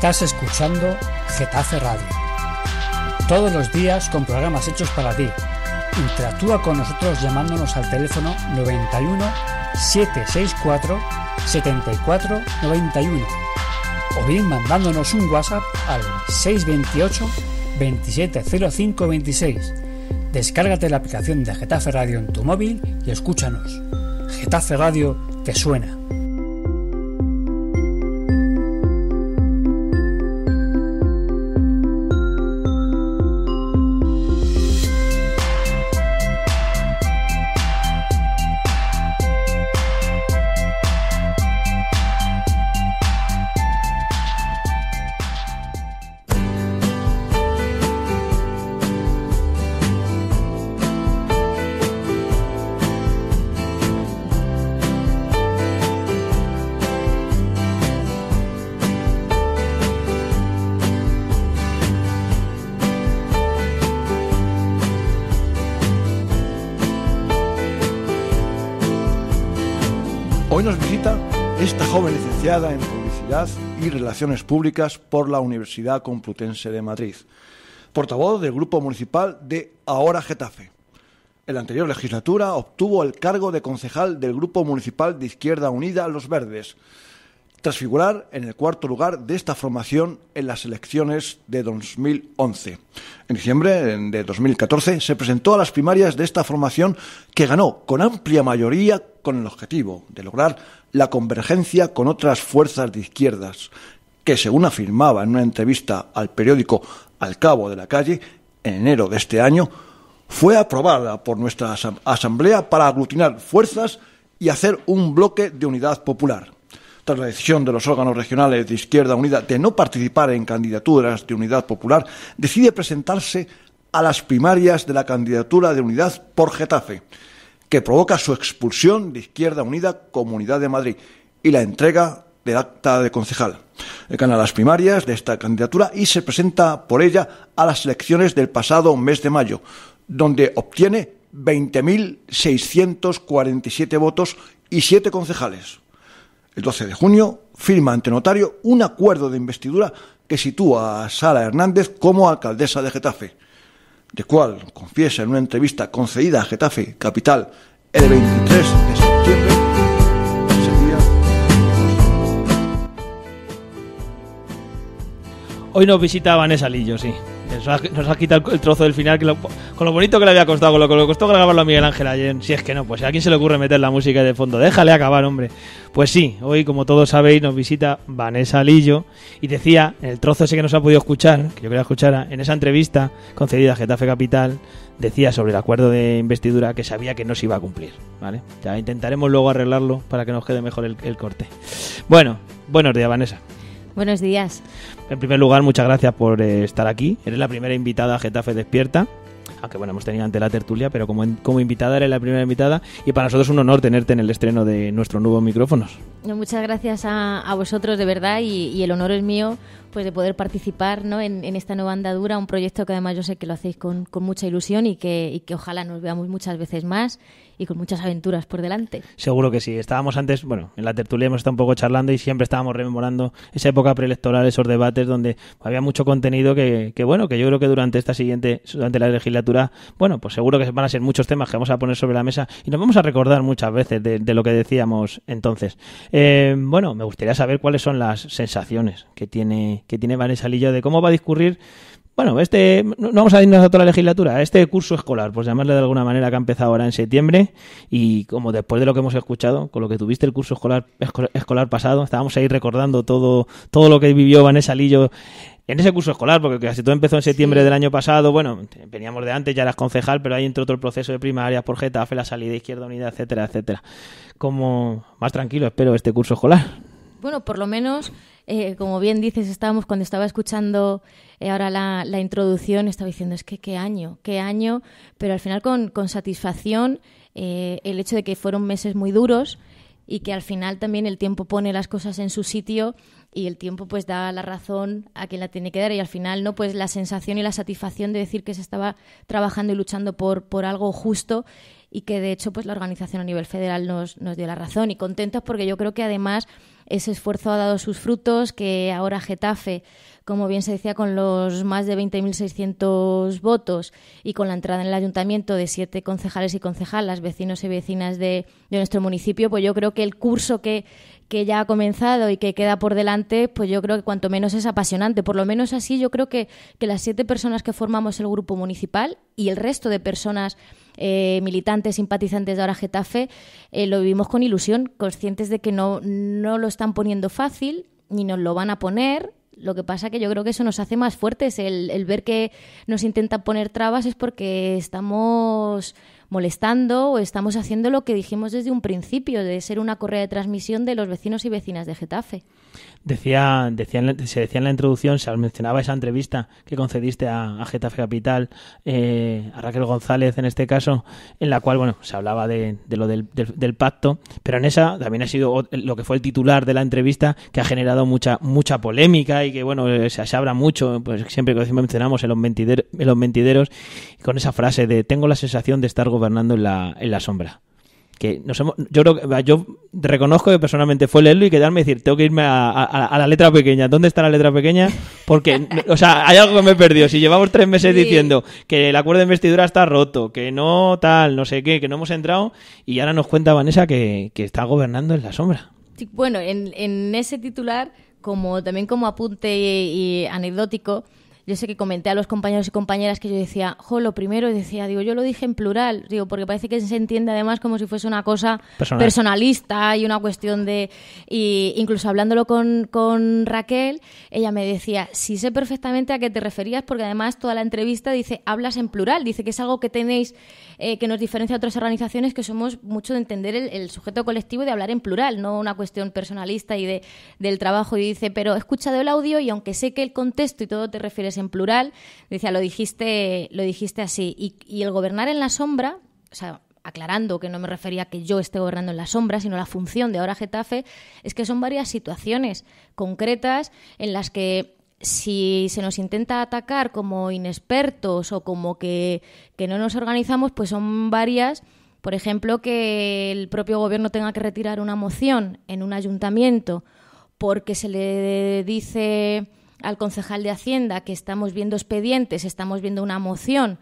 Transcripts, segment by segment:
Estás escuchando Getafe Radio. Todos los días con programas hechos para ti. Interactúa con nosotros llamándonos al teléfono 91 764 74 91 o bien mandándonos un WhatsApp al 628 270526. Descárgate la aplicación de Getafe Radio en tu móvil y escúchanos. Getafe Radio te suena. Hoy nos visita esta joven licenciada en Publicidad y Relaciones Públicas por la Universidad Complutense de Madrid, portavoz del Grupo Municipal de Ahora Getafe. En la anterior legislatura obtuvo el cargo de concejal del Grupo Municipal de Izquierda Unida Los Verdes ...trasfigurar figurar en el cuarto lugar de esta formación en las elecciones de 2011. En diciembre de 2014 se presentó a las primarias de esta formación que ganó con amplia mayoría con el objetivo de lograr la convergencia con otras fuerzas de izquierdas, que según afirmaba en una entrevista al periódico Al Cabo de la Calle, en enero de este año, fue aprobada por nuestra asamblea para aglutinar fuerzas y hacer un bloque de unidad popular la decisión de los órganos regionales de Izquierda Unida de no participar en candidaturas de Unidad Popular, decide presentarse a las primarias de la candidatura de Unidad por Getafe, que provoca su expulsión de Izquierda Unida Comunidad de Madrid y la entrega del acta de concejal. Gana las primarias de esta candidatura y se presenta por ella a las elecciones del pasado mes de mayo, donde obtiene 20.647 votos y 7 concejales. El 12 de junio firma ante notario un acuerdo de investidura que sitúa a Sara Hernández como alcaldesa de Getafe, de cual confiesa en una entrevista concedida a Getafe Capital el 23 de septiembre. Hoy nos visita Vanessa Lillo, sí. Nos ha, quitado el trozo del final que con lo bonito que le había costado, con lo que le costó grabarlo a Miguel Ángel ayer. Si es que no, pues a quién se le ocurre meter la música de fondo. Déjale acabar, hombre. Pues sí, hoy, como todos sabéis, nos visita Vanessa Lillo. Y decía, en el trozo ese que nos ha podido escuchar, que yo quería escuchar, en esa entrevista concedida a Getafe Capital, decía sobre el acuerdo de investidura que sabía que no se iba a cumplir. ¿Vale? Ya intentaremos luego arreglarlo para que nos quede mejor el, el corte. Bueno, buenos días, Vanessa. Buenos días. En primer lugar, muchas gracias por eh, estar aquí. Eres la primera invitada a Getafe Despierta. Aunque bueno, hemos tenido ante la tertulia, pero como, como invitada eres la primera invitada y para nosotros es un honor tenerte en el estreno de nuestro nuevo micrófonos. Muchas gracias a, vosotros de verdad y el honor es mío pues de poder participar ¿no? en, esta nueva andadura, un proyecto que además yo sé que lo hacéis con, mucha ilusión y que, ojalá nos veamos muchas veces más y con muchas aventuras por delante. Seguro que sí. Estábamos antes, bueno, en la tertulia hemos estado un poco charlando y siempre estábamos rememorando esa época preelectoral, esos debates donde había mucho contenido que, que, bueno, que yo creo que durante esta siguiente, durante la legislatura, bueno, pues seguro que van a ser muchos temas que vamos a poner sobre la mesa y nos vamos a recordar muchas veces de, lo que decíamos entonces. Eh, bueno, me gustaría saber cuáles son las sensaciones que tiene que tiene Vanessa Lillo de cómo va a discurrir bueno, este, no vamos a irnos a toda la legislatura, este curso escolar, pues llamarle de alguna manera que ha empezado ahora en septiembre y como después de lo que hemos escuchado, con lo que tuviste el curso escolar, escolar pasado, estábamos ahí recordando todo, todo lo que vivió Vanessa Lillo en ese curso escolar, porque casi todo empezó en septiembre del año pasado, bueno, veníamos de antes, ya eras concejal, pero ahí entró otro proceso de primaria por Getafe, la salida Izquierda unidad, etcétera, etcétera. Como más tranquilo, espero, este curso escolar. Bueno, por lo menos eh, como bien dices, estábamos cuando estaba escuchando eh, ahora la, introducción, estaba diciendo, es que qué año, qué año, pero al final con, satisfacción eh, el hecho de que fueron meses muy duros y que al final también el tiempo pone las cosas en su sitio y el tiempo pues da la razón a quien la tiene que dar y al final no pues la sensación y la satisfacción de decir que se estaba trabajando y luchando por, por algo justo y que de hecho pues la organización a nivel federal nos, nos dio la razón y contentos porque yo creo que además ese esfuerzo ha dado sus frutos, que ahora Getafe, como bien se decía, con los más de 20.600 votos y con la entrada en el ayuntamiento de siete concejales y concejalas, vecinos y vecinas de, de nuestro municipio, pues yo creo que el curso que que ya ha comenzado y que queda por delante, pues yo creo que cuanto menos es apasionante. Por lo menos así yo creo que, las siete personas que formamos el grupo municipal y el resto de personas eh, militantes, simpatizantes de Ahora Getafe, eh, lo vivimos con ilusión, conscientes de que no, no lo están poniendo fácil ni nos lo van a poner. Lo que pasa que yo creo que eso nos hace más fuertes. El, el ver que nos intenta poner trabas es porque estamos molestando o estamos haciendo lo que dijimos desde un principio, de ser una correa de transmisión de los vecinos y vecinas de Getafe. Decía, decía se decía en la introducción, se mencionaba esa entrevista que concediste a, Getafe Capital, eh, a Raquel González en este caso, en la cual bueno se hablaba de, lo del, pacto, pero en esa también ha sido lo que fue el titular de la entrevista que ha generado mucha mucha polémica y que bueno eh, se, se habla mucho, pues siempre que mencionamos en los, mentider, los mentideros, con esa frase de tengo la sensación de estar gobernando en la, en la sombra. Que nos yo reconozco que personalmente fue leerlo y quedarme y decir, tengo que irme a, a, la letra pequeña. ¿Dónde está la letra pequeña? Porque, o sea, hay algo que me he perdido. Si llevamos tres meses diciendo que el acuerdo de investidura está roto, que no tal, no sé qué, que no hemos entrado, y ahora nos cuenta Vanessa que, que está gobernando en la sombra. bueno, en, ese titular, como también como apunte y anecdótico, yo sé que comenté a los compañeros y compañeras que yo decía, jo, lo primero, decía, digo, yo lo dije en plural, digo, porque parece que se entiende además como si fuese una cosa personalista y una cuestión de... Y incluso hablándolo con, Raquel, ella me decía, sí sé perfectamente a qué te referías, porque además toda la entrevista dice, hablas en plural, dice que es algo que tenéis, eh, que nos diferencia a otras organizaciones, que somos mucho de entender el, sujeto colectivo y de hablar en plural, no una cuestión personalista y de, del trabajo. Y dice, pero he escuchado el audio y aunque sé que el contexto y todo te refieres en plural, decía, lo dijiste, lo dijiste así. Y, el gobernar en la sombra, o sea, aclarando que no me refería a que yo esté gobernando en la sombra, sino la función de ahora Getafe, es que son varias situaciones concretas en las que si se nos intenta atacar como inexpertos o como que, que no nos organizamos, pues son varias. Por ejemplo, que el propio gobierno tenga que retirar una moción en un ayuntamiento porque se le dice al concejal de Hacienda que estamos viendo expedientes, estamos viendo una moción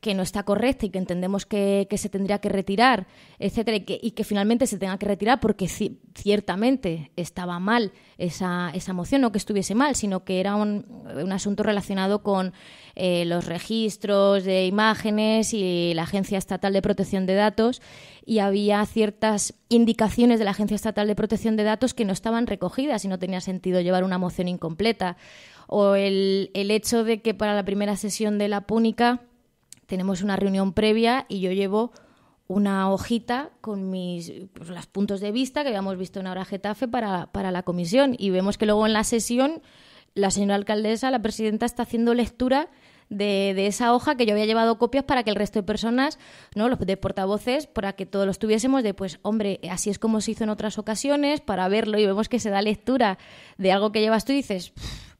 que no está correcta y que entendemos que, se tendría que retirar, etcétera, y que, finalmente se tenga que retirar porque ciertamente estaba mal esa, esa moción, no que estuviese mal, sino que era un, asunto relacionado con eh, los registros de imágenes y la Agencia Estatal de Protección de Datos, y había ciertas indicaciones de la Agencia Estatal de Protección de Datos que no estaban recogidas y no tenía sentido llevar una moción incompleta. O el, el hecho de que para la primera sesión de la Púnica tenemos una reunión previa y yo llevo una hojita con mis pues, los puntos de vista que habíamos visto en Ahora Getafe para, para la comisión. Y vemos que luego en la sesión la señora alcaldesa, la presidenta, está haciendo lectura de, esa hoja que yo había llevado copias para que el resto de personas, ¿no? los de portavoces, para que todos los tuviésemos de, pues, hombre, así es como se hizo en otras ocasiones, para verlo y vemos que se da lectura de algo que llevas tú y dices,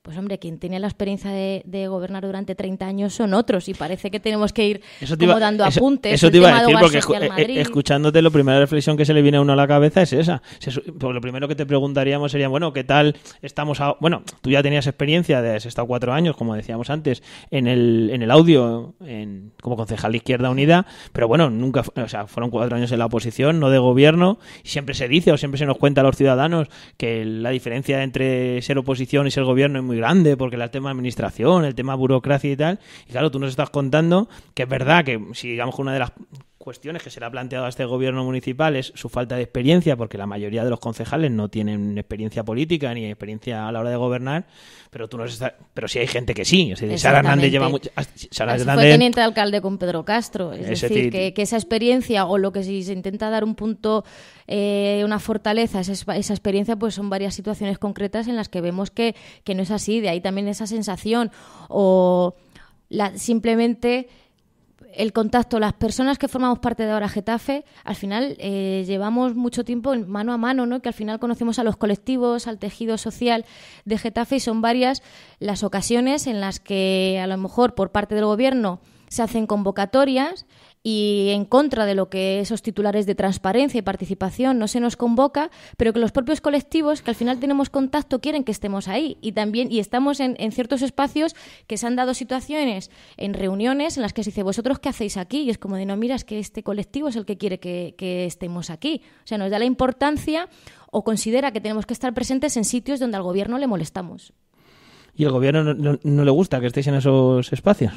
pues hombre, quien tiene la experiencia de, gobernar durante 30 años son otros y parece que tenemos que ir como dando apuntes. Eso, te iba a decir, porque e- e- escuchándote, la primera reflexión que se le viene a uno a la cabeza es esa. Pues, lo primero que te preguntaríamos sería, bueno, ¿qué tal estamos? A, bueno, tú ya tenías experiencia de has estado cuatro años, como decíamos antes, en el, en el audio, en, como concejal de Izquierda Unida, pero bueno, nunca, o sea, fueron cuatro años en la oposición, no de gobierno, y siempre se dice o siempre se nos cuenta a los ciudadanos que la diferencia entre ser oposición y ser gobierno muy grande, porque el tema de administración, el tema de burocracia y tal. Y claro, tú nos estás contando que es verdad que si digamos una de las cuestiones que se le ha planteado a este gobierno municipal es su falta de experiencia, porque la mayoría de los concejales no tienen experiencia política ni experiencia a la hora de gobernar, pero tú no pero sí hay gente que sí. o Sara Hernández lleva mucho. Ah, Sara Hernández, fue teniente alcalde con Pedro Castro. Es decir, que, esa experiencia o lo que si se intenta dar un punto, eh, una fortaleza, esa, esa, experiencia, pues son varias situaciones concretas en las que vemos que, que no es así. De ahí también esa sensación o la, simplemente el contacto, las personas que formamos parte de ahora Getafe, al final eh, llevamos mucho tiempo mano a mano, ¿no? que al final conocemos a los colectivos, al tejido social de Getafe y son varias las ocasiones en las que a lo mejor por parte del gobierno se hacen convocatorias y en contra de lo que esos titulares de transparencia y participación no se nos convoca, pero que los propios colectivos que al final tenemos contacto quieren que estemos ahí y también y estamos en, ciertos espacios que se han dado situaciones en reuniones en las que se dice vosotros qué hacéis aquí y es como de no miras es que este colectivo es el que quiere que, estemos aquí, o sea nos da la importancia o considera que tenemos que estar presentes en sitios donde al gobierno le molestamos. Y el gobierno no le gusta que estéis en esos espacios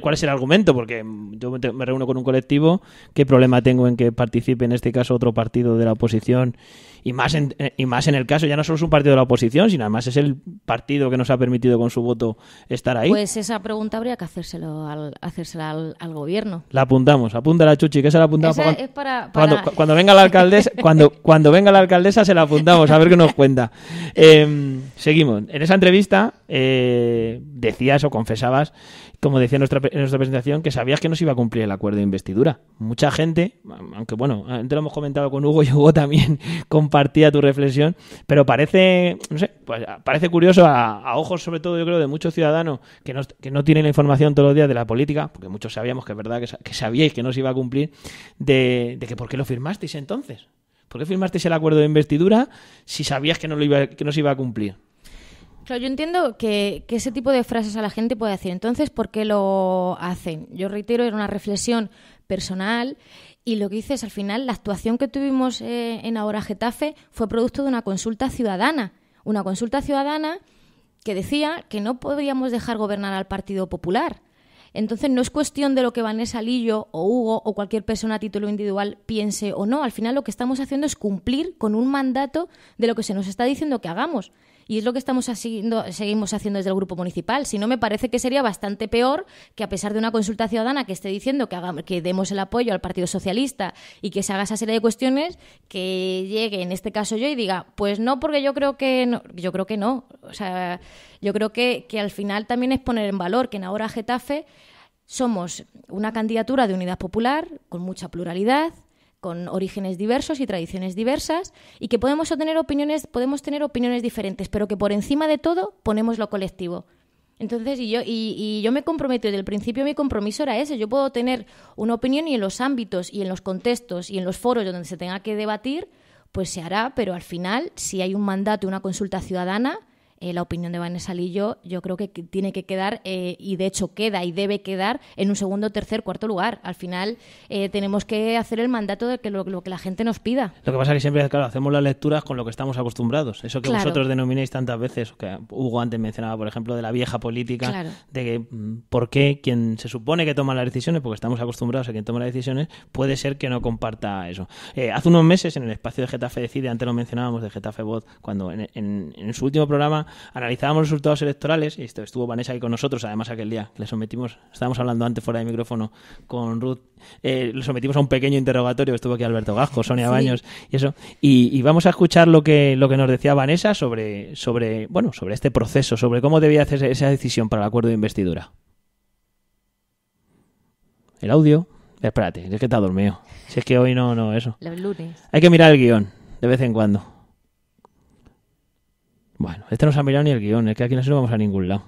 cuál, es el argumento? Porque mm, yo me reúno con un colectivo, ¿qué problema tengo en que participe en este caso otro partido de la oposición? Y más en, eh, y más en el caso, ya no solo es un partido de la oposición, sino además es el partido que nos ha permitido con su voto estar ahí. Pues esa pregunta habría que hacérselo al, hacérsela al, gobierno. La apuntamos, apunta la Chuchi, que se la apuntamos. es para, Cuando, venga la alcaldesa, cuando, cuando venga la alcaldesa se la apuntamos, a ver qué nos cuenta. Em, seguimos. En esa entrevista eh, decías o confesabas, como decía en nuestra, en nuestra presentación, que sabías que no se iba a cumplir el acuerdo de investidura. Mucha gente, aunque bueno, antes lo hemos comentado con Hugo y Hugo también compartía tu reflexión, pero parece, no sé, pues, parece curioso a, ojos sobre todo yo creo de muchos ciudadanos que no, tienen la información todos los días de la política, porque muchos sabíamos que es verdad que, sabíais que no se iba a cumplir, de, que por qué lo firmasteis entonces. ¿Por qué firmasteis el acuerdo de investidura si sabías que no, lo iba, que no se iba a cumplir? yo entiendo que, ese tipo de frases a la gente puede decir, entonces, ¿por qué lo hacen? Yo reitero, era una reflexión personal y lo que hice es, al final, la actuación que tuvimos eh, en Ahora Getafe fue producto de una consulta ciudadana. Una consulta ciudadana que decía que no podíamos dejar gobernar al Partido Popular. Entonces no es cuestión de lo que Vanessa Lillo o Hugo o cualquier persona a título individual piense o no. Al final lo que estamos haciendo es cumplir con un mandato de lo que se nos está diciendo que hagamos. Y es lo que estamos haciendo, seguimos haciendo desde el grupo municipal. Si no, me parece que sería bastante peor que a pesar de una consulta ciudadana que esté diciendo que, que demos el apoyo al Partido Socialista y que se haga esa serie de cuestiones, que llegue en este caso yo y diga, pues no, porque yo creo que no. Yo creo que no. O sea, yo creo que, que al final también es poner en valor que en ahora Getafe somos una candidatura de unidad popular, con mucha pluralidad, con orígenes diversos y tradiciones diversas y que podemos tener opiniones, podemos tener opiniones diferentes, pero que por encima de todo ponemos lo colectivo. Entonces, y yo, y, yo me comprometo, desde el principio mi compromiso era ese, yo puedo tener una opinión y en los ámbitos y en los contextos y en los foros donde se tenga que debatir, pues se hará, pero al final, si hay un mandato y una consulta ciudadana, eh, la opinión de Vanessa Lillo yo creo que tiene que quedar eh, y de hecho queda y debe quedar en un segundo, tercer, cuarto lugar. Al final eh, tenemos que hacer el mandato de que lo, que la gente nos pida. Lo que pasa es que siempre, claro, hacemos las lecturas con lo que estamos acostumbrados. Eso que vosotros denomináis tantas veces, que Hugo antes mencionaba, por ejemplo, de la vieja política, de que mm, por qué quien se supone que toma las decisiones, porque estamos acostumbrados a quien toma las decisiones, puede ser que no comparta eso. hace unos meses en el espacio de Getafe Decide, antes lo mencionábamos de Getafe Voz, cuando en su último programa analizábamos los resultados electorales, y esto, estuvo Vanessa ahí con nosotros, además aquel día le sometimos, estábamos hablando antes fuera de micrófono con Ruth, eh, le sometimos a un pequeño interrogatorio, estuvo aquí Alberto Gasco, Sonia Baños y eso, y, vamos a escuchar lo que, lo que nos decía Vanessa sobre, sobre, bueno, sobre este proceso, sobre cómo debía hacerse esa decisión para el acuerdo de investidura. El audio. Espérate, es que está dormido. Si es que hoy no, no, eso. Hay que mirar el guión, de vez en cuando. Bueno, este no se ha mirado ni el guión, es que aquí no se nos vamos a ningún lado.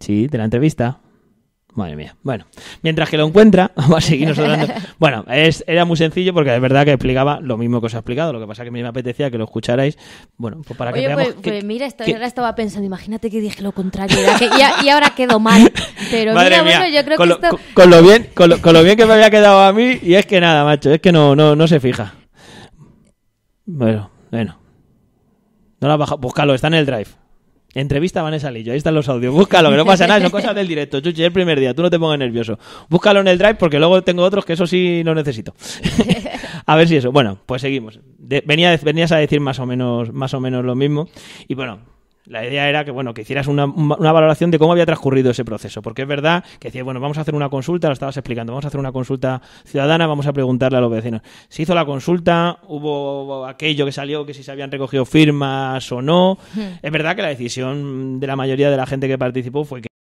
sí, de la entrevista. Madre mía. Bueno, mientras que lo encuentra, vamos a seguirnos hablando. Bueno, es, era muy sencillo porque es verdad que explicaba lo mismo que os he explicado. Lo que pasa es que a mí me apetecía que lo escucharais. Bueno, pues para que veamos. Pues, pues mira, esto, ahora estaba pensando, imagínate que dije lo contrario y, ahora quedó mal. Pero mira, bueno, yo creo que. esto... con, lo bien, con, lo, bien que me había quedado a mí, y es que nada, macho, es que no, no, no se fija. Bueno, bueno. No la baja. Búscalo, está en el drive. Entrevista a Vanessa Lillo, ahí están los audios. Búscalo, que no pasa nada, son cosas del directo. Chuchi, el primer día, tú no te pongas nervioso. Búscalo en el drive porque luego tengo otros que eso sí no necesito. a ver si eso. Bueno, pues seguimos. venías a decir más o menos, más o menos lo mismo. Y bueno, la idea era que, bueno, que hicieras una, una, valoración de cómo había transcurrido ese proceso, porque es verdad que decías, bueno, vamos a hacer una consulta, lo estabas explicando, vamos a hacer una consulta ciudadana, vamos a preguntarle a los vecinos. Se hizo la consulta, hubo aquello que salió, que si se habían recogido firmas o no. Hmm. Es verdad que la decisión de la mayoría de la gente que participó fue que